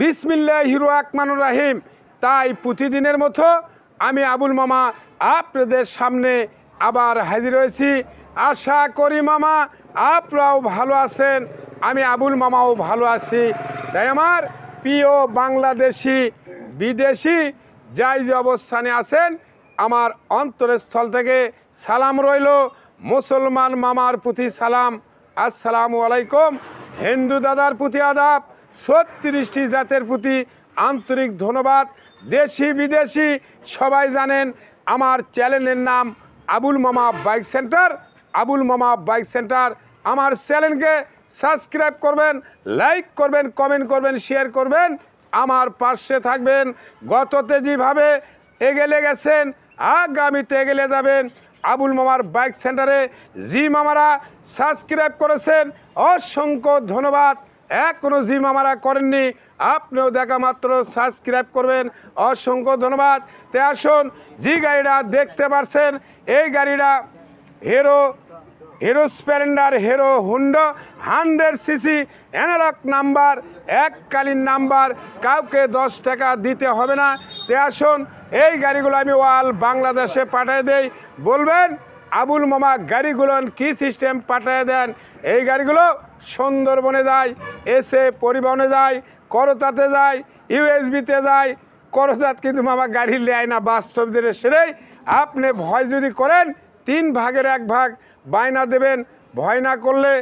বিসমিল্লাহ হিরো আকমানুর রাহিম তাই প্রতিদিনের মতো আমি আবুল মামা আপনাদের সামনে আবার হাজির হয়েছি আশা করি মামা আপনারাও ভালো আছেন আমি আবুল মামাও ভালো আছি তাই আমার প্রিয় বাংলাদেশি বিদেশি যাই যে অবস্থানে আছেন আমার অন্তরস্থল থেকে সালাম রইল মুসলমান মামার প্রতি সালাম আসসালামু আলাইকুম হিন্দু দাদার প্রতি আদাব ছত্রিশটি জাতের প্রতি আন্তরিক ধন্যবাদ দেশি বিদেশি সবাই জানেন আমার চ্যানেলের নাম আবুল মামা বাইক সেন্টার আবুল মামা বাইক সেন্টার আমার চ্যানেলকে সাবস্ক্রাইব করবেন লাইক করবেন কমেন্ট করবেন শেয়ার করবেন আমার পাশে থাকবেন গততে যেভাবে এগেলে গেছেন আগামীতে এগেলে যাবেন আবুল মামার বাইক সেন্টারে জি মামারা সাবস্ক্রাইব করেছেন অসংখ্য ধন্যবাদ এক কোনো জিম আমারা করেননি আপনিও দেখা মাত্র সাবস্ক্রাইব করবেন অসংখ্য ধন্যবাদ তে আসুন যে গাড়িটা দেখতে পারছেন এই গাড়িটা Hero Hero Splendor Hero Honda hundred CC analog number এককালীন নাম্বার কাউকে দশ টাকা দিতে হবে না তে আসুন এই গাড়িগুলো আমি ওয়াল বাংলাদেশে পাঠিয়ে দেই বলবেন আবুল মামা গাড়িগুলোন কি সিস্টেম পাঠিয়ে দেন এই গাড়িগুলো সুন্দরবনে যায় এসে পরিবহনে যায় করতাতে যায় ইউএসবিতে যায় করতাত কিন্তু মামা গাড়ি নেয় না বাস্তবদের সেরেই আপনি ভয় যদি করেন তিন ভাগের এক ভাগ বায়না দেবেন ভয় না করলে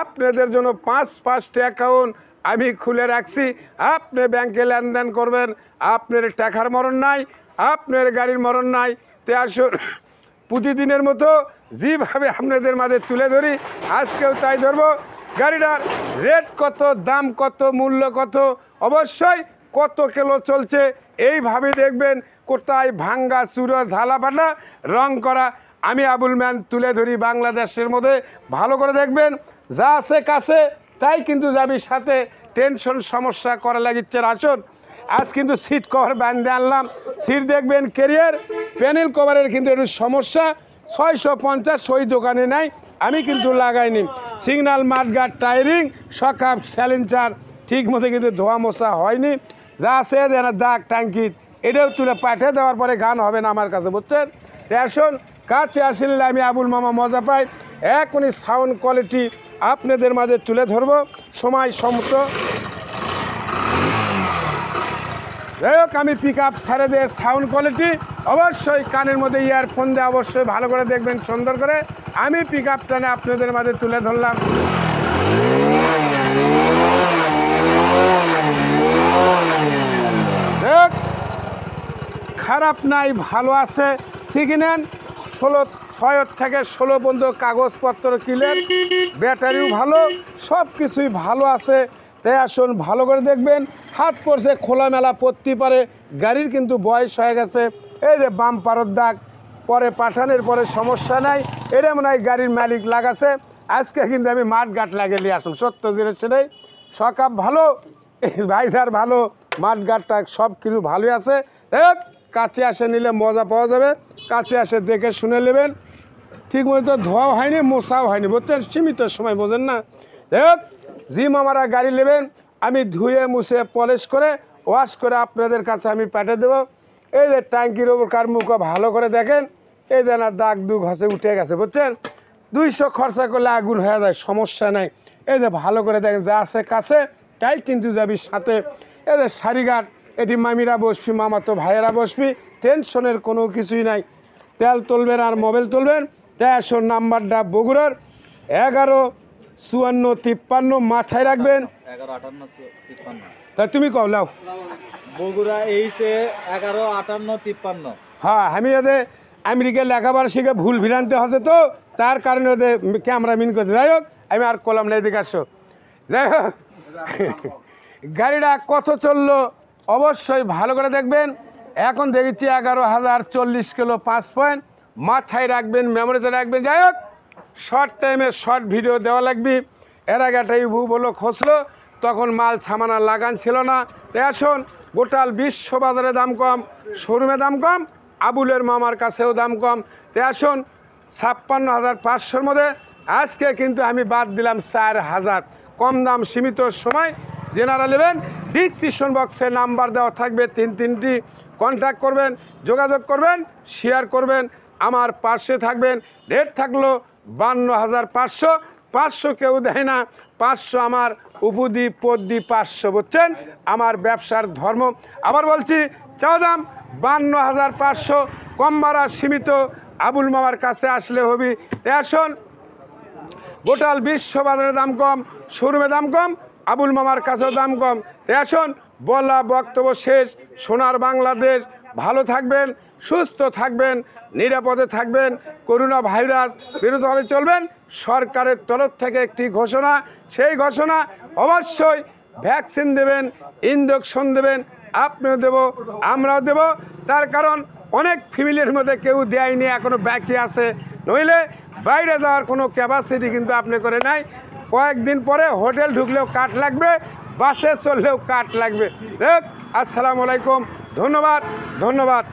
আপনাদের জন্য পাঁচ পাঁচটি অ্যাকাউন্ট আমি খুলে রাখছি আপনি ব্যাংকে লেনদেন করবেন আপনার টাকার মরণ নাই আপনার গাড়ির মরণ নাই তে আসুন প্রতিদিনের মতো যেভাবে আপনাদের মাঝে তুলে ধরি আজকেও তাই ধরবো গাড়িটার রেট কত দাম কত মূল্য কত অবশ্যই কত কেলো চলছে এইভাবে দেখবেন কোথায় ভাঙ্গা চুরো ঝালা ফাটা রং করা আমি আবুল ম্যান তুলে ধরি বাংলাদেশের মধ্যে ভালো করে দেখবেন যা আছে কাছে তাই কিন্তু যাবি সাথে টেনশন সমস্যা করা লাগিচ্ছে আসন আজ কিন্তু সিট কভার বাঁধতে আনলাম সিট দেখবেন কেরিয়ার প্যানেল কভারের কিন্তু একটু সমস্যা ছয়শো পঞ্চাশ ওই দোকানে নাই আমি কিন্তু লাগাইনি সিগনাল মাঠগার্ড টায়ারিং সকাপ স্যালেঞ্চার ঠিক মতো কিন্তু ধোয়া মোছা হয়নি যা আছে যেন দাগ ট্যাঙ্কি এটাও তুলে পাঠিয়ে দেওয়ার পরে গান হবে না আমার কাছে বুঝছেন আসুন কাছে আসলে আমি আবুল মামা মজা পাই এখনই সাউন্ড কোয়ালিটি আপনাদের মাঝে তুলে ধরব সময় সমস্ত যাই হোক আমি পিক আপ সারে দিয়ে সাউন্ড কোয়ালিটি অবশ্যই কানের মধ্যে ইয়ারফোন দিয়ে অবশ্যই ভালো করে দেখবেন সুন্দর করে আমি পিক আপ টানে আপনাদের মাঝে তুলে ধরলাম খারাপ নাই ভালো আছে সিগন্যান ষোলো ছয় থেকে ষোলো বন্ধু কাগজপত্র কিলেন ব্যাটারিও ভালো সব কিছুই ভালো আছে তাই আসুন ভালো করে দেখবেন হাত পড়ছে খোলামেলা পড়তে পারে গাড়ির কিন্তু বয়স হয়ে গেছে এই যে বাম পারর দাগ পরে পাঠানোর পরে সমস্যা নাই এটা মনে হয় গাড়ির মালিক লাগাছে আজকে কিন্তু আমি মাঠ ঘাট লাগিয়ে নিয়ে আসুন সত্য জিনিস সেটাই সকাপ ভালো ভাইসার ভালো মাঠ ঘাটটা সব কিছু ভালোই আছে কাছে আসে নিলে মজা পাওয়া যাবে কাছে আসে দেখে শুনে নেবেন ঠিক মতো ধোয়াও হয়নি মোশাও হয়নি বুঝছেন সীমিত সময় বোঝেন না দেখ জি মামারা গাড়ি নেবেন আমি ধুয়ে মুছে পলিশ করে ওয়াশ করে আপনাদের কাছে আমি পাঠিয়ে দেবো এই যে ট্যাঙ্কির ওপর কার মুখ ভালো করে দেখেন এই যে না দাগ দু ঘষে উঠে গেছে বুঝছেন দুইশো খরচা করলে আগুন হয়ে যায় সমস্যা নাই এই যে ভালো করে দেখেন যা আছে কাছে তাই কিন্তু যাবি সাথে এই যে সারিঘাট এটি মামিরা বসবি মামাতো ভাইয়েরা বসবি টেনশনের কোনো কিছুই নাই তেল তুলবেন আর মোবাইল তুলবেন তেরোশো নাম্বারটা বগুড়ার এগারো চুয়ান্ন তিপ্পান্ন মাথায় রাখবেন তা তুমি কও লাও বগুড়া এইচে এগারো আটান্ন তিপ্পান্ন হ্যাঁ আমি ওদের আমেরিকার লেখাবার শিখে ভুল ভিড়ান্তে হচ্ছে তো তার কারণে ওদের ক্যামেরা মিন করতে যাই হোক আমি আর কলাম না দিকে আসো যাই হোক গাড়িটা কত চললো অবশ্যই ভালো করে দেখবেন এখন দেখেছি এগারো হাজার চল্লিশ কিলো পাঁচ পয়েন্ট মাথায় রাখবেন মেমোরিতে রাখবেন যাই হোক শর্ট টাইমে শর্ট ভিডিও দেওয়া লাগবে এর আগে একটা ইউভু বলো খসলো তখন মাল ছামানা লাগান ছিল না তাই আসুন গোটাল বিশ্ব বাজারে দাম কম শোরুমে দাম কম আবুলের মামার কাছেও দাম কম তাই আসুন ছাপ্পান্ন হাজার পাঁচশোর মধ্যে আজকে কিন্তু আমি বাদ দিলাম চার হাজার কম দাম সীমিত সময় জেনারা নেবেন ডিসক্রিপশন বক্সে নাম্বার দেওয়া থাকবে তিন তিনটি কন্ট্যাক্ট করবেন যোগাযোগ করবেন শেয়ার করবেন আমার পাশে থাকবেন রেট থাকলো বান্ন হাজার পাঁচশো পাঁচশো কেউ দেয় না পাঁচশো আমার উপদ্বীপ পদ্বীপ পাঁচশো বুঝছেন আমার ব্যবসার ধর্ম আবার বলছি চাও দাম বান্ন হাজার পাঁচশো কম মারা সীমিত আবুল মামার কাছে আসলে হবি এসন গোটাল বিশ্ববাজারে দাম কম শোরুমে দাম কম আবুল মামার কাছেও দাম কম এসন বলা বক্তব্য শেষ সোনার বাংলাদেশ ভালো থাকবেন সুস্থ থাকবেন নিরাপদে থাকবেন করোনা ভাইরাস বিরুদ্ধভাবে চলবেন সরকারের তরফ থেকে একটি ঘোষণা সেই ঘোষণা অবশ্যই ভ্যাকসিন দেবেন ইঞ্জেকশন দেবেন আপনিও দেব আমরাও দেব তার কারণ অনেক ফ্যামিলির মধ্যে কেউ দেয়নি এখনও ব্যাকি আছে নইলে বাইরে যাওয়ার কোনো ক্যাপাসিটি কিন্তু আপনি করে নাই কয়েকদিন পরে হোটেল ঢুকলেও কাঠ লাগবে বাসে চললেও কাঠ লাগবে দেখ আসসালামু আলাইকুম ধন্যবাদ ধন্যবাদ